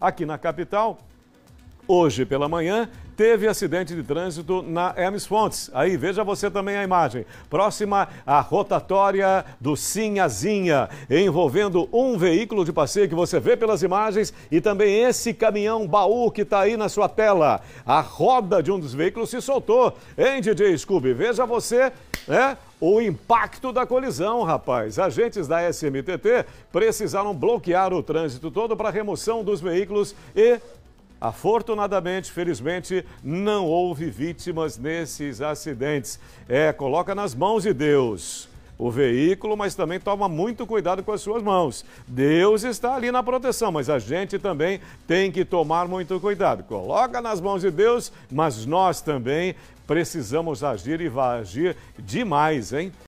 Aqui na capital, hoje pela manhã, teve acidente de trânsito na Hermes Fontes. Aí, veja você também a imagem. Próxima à rotatória do Sinhazinha, envolvendo um veículo de passeio que você vê pelas imagens e também esse caminhão baú que está aí na sua tela. A roda de um dos veículos se soltou. Hein, DJ Scooby? Veja você né? O impacto da colisão, rapaz. Agentes da SMTT precisaram bloquear o trânsito todo para remoção dos veículos e Afortunadamente, felizmente, não houve vítimas nesses acidentes. É, coloca nas mãos de Deus o veículo, mas também toma muito cuidado com as suas mãos. Deus está ali na proteção, mas a gente também tem que tomar muito cuidado. Coloca nas mãos de Deus, mas nós também precisamos agir e vai agir demais, hein?